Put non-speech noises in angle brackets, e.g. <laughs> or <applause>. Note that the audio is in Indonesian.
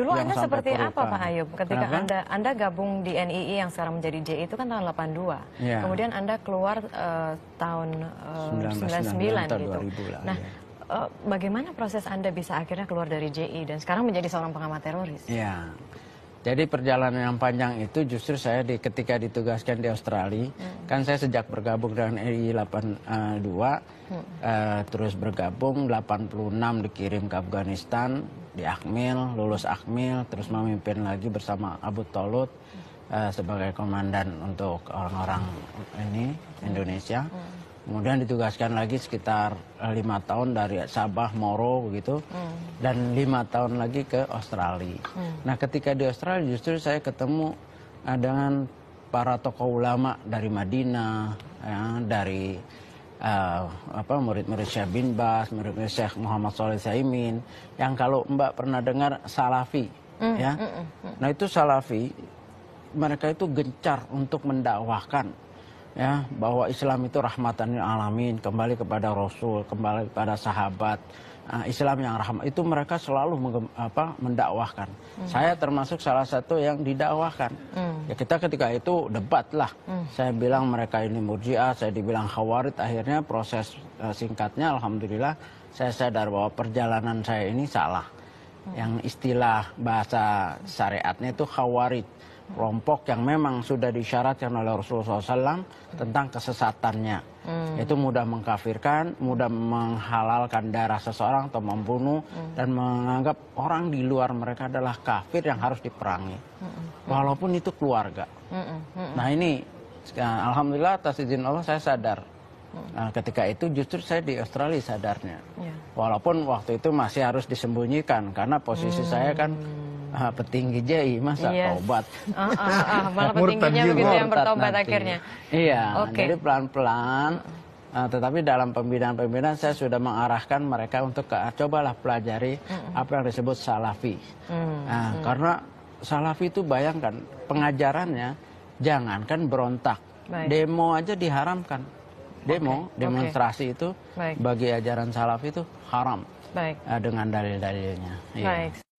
Dulu yang Anda seperti apa Pak Ayub? Ketika Anda Anda gabung di NII yang sekarang menjadi JI itu kan tahun 82. Ya. Kemudian Anda keluar uh, tahun uh, eh, 99, gitu. gitu. Lah, nah, ya bagaimana proses Anda bisa akhirnya keluar dari JI dan sekarang menjadi seorang pengamat teroris? Ya, jadi perjalanan yang panjang itu justru saya di, ketika ditugaskan di Australia, hmm. kan saya sejak bergabung dengan RI 82, eh, hmm. uh, terus bergabung 86 dikirim ke Afghanistan, di Akmil, lulus Akmil, terus memimpin lagi bersama Abu Tolut uh, sebagai komandan untuk orang-orang ini Indonesia. Hmm. Kemudian ditugaskan lagi sekitar eh, lima tahun dari Sabah, Moro begitu, hmm. dan lima tahun lagi ke Australia. Hmm. Nah, ketika di Australia justru saya ketemu eh, dengan para tokoh ulama dari Madinah, ya, dari uh, apa murid-murid Syekh bin Bas, murid-murid Syekh Muhammad Soleh Saimin, yang kalau Mbak pernah dengar Salafi, hmm. ya. Hmm. hmm, hmm. Nah, itu Salafi, mereka itu gencar untuk mendakwahkan ya bahwa Islam itu rahmatan lil alamin kembali kepada Rasul kembali kepada sahabat uh, Islam yang rahmat itu mereka selalu apa, mendakwahkan. Mm. Saya termasuk salah satu yang didakwahkan. Mm. Ya kita ketika itu debat lah. Mm. Saya bilang mereka ini murjiah, saya dibilang khawarid. Akhirnya proses eh, singkatnya, alhamdulillah saya sadar bahwa perjalanan saya ini salah yang istilah bahasa syariatnya itu khawarid kelompok yang memang sudah disyaratkan oleh Rasulullah SAW tentang kesesatannya. Hmm. Itu mudah mengkafirkan, mudah menghalalkan darah seseorang atau membunuh hmm. dan menganggap orang di luar mereka adalah kafir yang harus diperangi. Hmm. hmm. Walaupun itu keluarga. Hmm, hmm. Hmm. Nah ini, alhamdulillah atas izin Allah saya sadar Nah, ketika itu justru saya di Australia sadarnya. Ya. Walaupun waktu itu masih harus disembunyikan karena posisi hmm. saya kan ah, petinggi JI masa yes. Iya. taubat. Ah, ah, ah. ah malah <laughs> petingginya begitu yang bertobat akhirnya. Iya. Okay. Jadi pelan-pelan Nah, tetapi dalam pembinaan-pembinaan saya sudah mengarahkan mereka untuk ke, ah, cobalah pelajari hmm. apa yang disebut salafi. Hmm. Nah, hmm. Karena salafi itu bayangkan pengajarannya jangankan berontak, Baik. demo aja diharamkan demo okay. demonstrasi okay. itu Baik. bagi ajaran salaf itu haram Baik. Eh, dengan dalil-dalilnya. Ya.